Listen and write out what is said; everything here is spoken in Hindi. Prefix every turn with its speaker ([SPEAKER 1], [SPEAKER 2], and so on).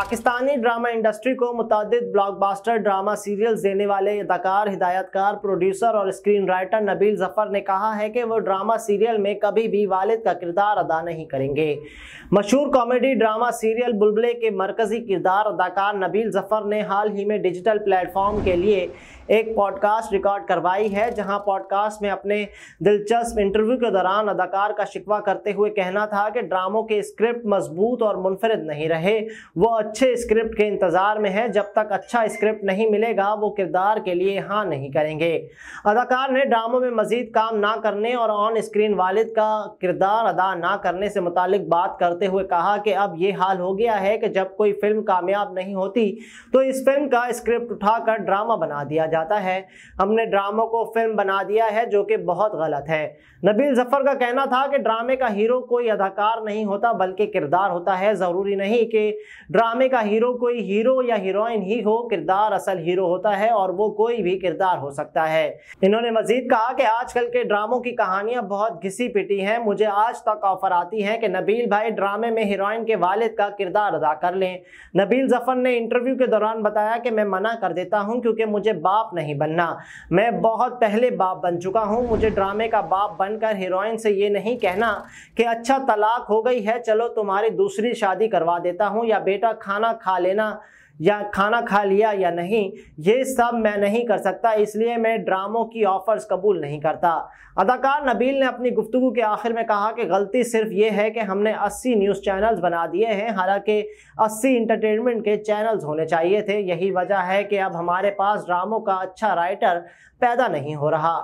[SPEAKER 1] पाकिस्तानी ड्रामा इंडस्ट्री को मुतद ब्लॉकबास्टर ड्रामा सीरियल्स देने वाले अदाकार हिदायतकार प्रोड्यूसर और स्क्रीन राइटर नबील जफर ने कहा है कि वो ड्रामा सीरियल में कभी भी वालिद का किरदार अदा नहीं करेंगे मशहूर कॉमेडी ड्रामा सीरियल बुलबुले के मरकजी किरदार अदाकार नबील जफर ने हाल ही में डिजिटल प्लेटफॉर्म के लिए एक पॉडकास्ट रिकॉर्ड करवाई है जहां पॉडकास्ट में अपने दिलचस्प इंटरव्यू के दौरान अदाकार का शिकवा करते हुए कहना था कि ड्रामों के स्क्रिप्ट मजबूत और मुनफरद नहीं रहे वो अच्छे स्क्रिप्ट के इंतज़ार में है जब तक अच्छा स्क्रिप्ट नहीं मिलेगा वो किरदार के लिए हाँ नहीं करेंगे अदाकार ने ड्रामों में मजीद काम ना करने और ऑन स्क्रीन वालिद का किरदार अदा ना करने से मुतालिक बात करते हुए कहा कि अब ये हाल हो गया है कि जब कोई फिल्म कामयाब नहीं होती तो इस फिल्म का स्क्रिप्ट उठाकर ड्रामा बना दिया जाता जाता है हमने ड्रामों को फिल्म बना दिया है जो कि बहुत गलत है नबील जफ़र का कहना था कि ड्रामे का हीरो कोई अदाकार नहीं होता बल्कि किरदार होता है ज़रूरी नहीं कि ड्रामे का हीरो कोई हीरो या हीरोइन ही हो किरदार असल हीरो होता है और वो कोई भी किरदार हो सकता है इन्होंने मजीद कहा कि आजकल के ड्रामों की कहानियां बहुत घिसी पिटी हैं मुझे आज तक ऑफर आती हैं कि नबील भाई ड्रामे में हीरोइन के वालिद का किरदार अदा कर लें नबील जफ़र ने इंटरव्यू के दौरान बताया कि मैं मना कर देता हूं क्योंकि मुझे बाप नहीं बनना मैं बहुत पहले बाप बन चुका हूँ मुझे ड्रामे का बाप बनकर हीरोइन से ये नहीं कहना कि अच्छा तलाक हो गई है चलो तुम्हारी दूसरी शादी करवा देता हूँ या बेटा खाना खा लेना या खाना खा लिया या नहीं ये सब मैं नहीं कर सकता इसलिए मैं ड्रामों की ऑफर्स कबूल नहीं करता अदाकार नबील ने अपनी गुफ्तु के आखिर में कहा कि गलती सिर्फ ये है कि हमने 80 न्यूज़ चैनल्स बना दिए हैं हालांकि 80 इंटरटेनमेंट के चैनल्स होने चाहिए थे यही वजह है कि अब हमारे पास ड्रामों का अच्छा राइटर पैदा नहीं हो रहा